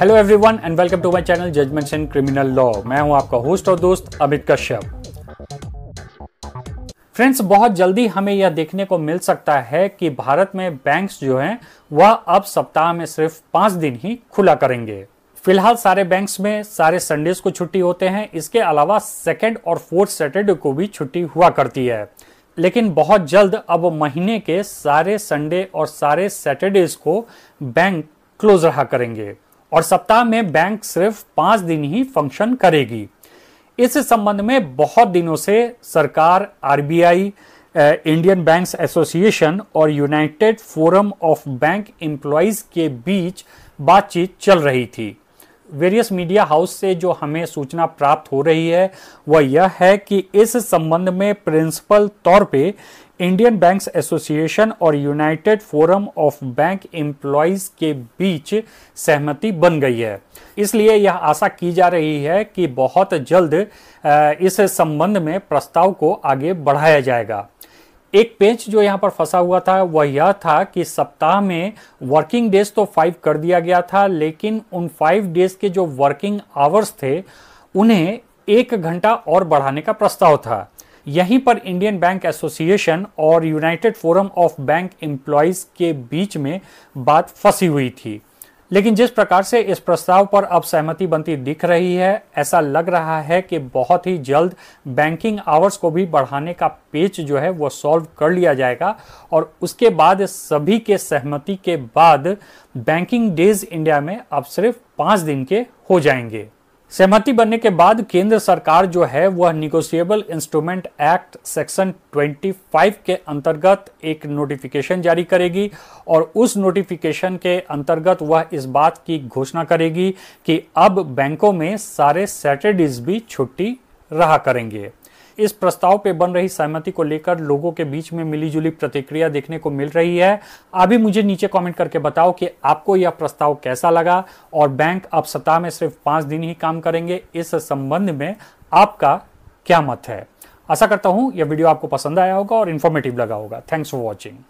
hello everyone and welcome to my channel judgments in criminal law मैं हूं आपका host और दोस्त अमित कश्यप फ्रेंड्स बहुत जल्दी हमें यह देखने को मिल सकता है कि भारत में बैंक्स जो हैं वह अब सप्ताह में सिर्फ पांच दिन ही खुला करेंगे फिलहाल सारे बैंक्स में सारे संडेज को छुट्टी होते हैं इसके अलावा सेकेंड और फोर्थ सैटरडे को भी छुट्टी हुआ करती है लेकिन बहुत जल्द अब महीने के सारे संडे और सारे सैटरडेज को बैंक क्लोज रहा करेंगे और सप्ताह में बैंक सिर्फ पांच दिन ही फंक्शन करेगी इस संबंध में बहुत दिनों से सरकार आरबीआई इंडियन बैंक्स एसोसिएशन और united forum of bank employees के बीच बातचीत चल रही थी वेरियस मीडिया हाउस से जो हमें सूचना प्राप्त हो रही है वह यह है कि इस संबंध में प्रिंसिपल तौर पे इंडियन बैंक्स एसोसिएशन और united forum of bank employees के बीच सहमति बन गई है इसलिए यह आशा की जा रही है कि बहुत जल्द इस संबंध में प्रस्ताव को आगे बढ़ाया जाएगा एक पेंच जो यहाँ पर फंसा हुआ था वह यह था कि सप्ताह में वर्किंग डेज तो फाइव कर दिया गया था लेकिन उन फाइव डेज के जो वर्किंग आवर्स थे उन्हें एक घंटा और बढ़ाने का प्रस्ताव था यहीं पर इंडियन बैंक एसोसिएशन और united forum of bank employees के बीच में बात फंसी हुई थी लेकिन जिस प्रकार से इस प्रस्ताव पर अब सहमति बनती दिख रही है ऐसा लग रहा है कि बहुत ही जल्द बैंकिंग आवर्स को भी बढ़ाने का पेच जो है वो सॉल्व कर लिया जाएगा और उसके बाद सभी के सहमति के बाद बैंकिंग डेज इंडिया में अब सिर्फ पाँच दिन के हो जाएंगे सहमति बनने के बाद केंद्र सरकार जो है वह निगोशिएबल इंस्ट्रूमेंट एक्ट सेक्शन 25 के अंतर्गत एक नोटिफिकेशन जारी करेगी और उस नोटिफिकेशन के अंतर्गत वह इस बात की घोषणा करेगी कि अब बैंकों में सारे सैटरडेज भी छुट्टी रहा करेंगे इस प्रस्ताव पे बन रही सहमति को लेकर लोगों के बीच में मिलीजुली प्रतिक्रिया देखने को मिल रही है अभी मुझे नीचे कमेंट करके बताओ कि आपको यह प्रस्ताव कैसा लगा और बैंक अब सप्ताह में सिर्फ पांच दिन ही काम करेंगे इस संबंध में आपका क्या मत है आशा करता हूं यह वीडियो आपको पसंद आया होगा और इन्फॉर्मेटिव लगा होगा थैंक्स फॉर वॉचिंग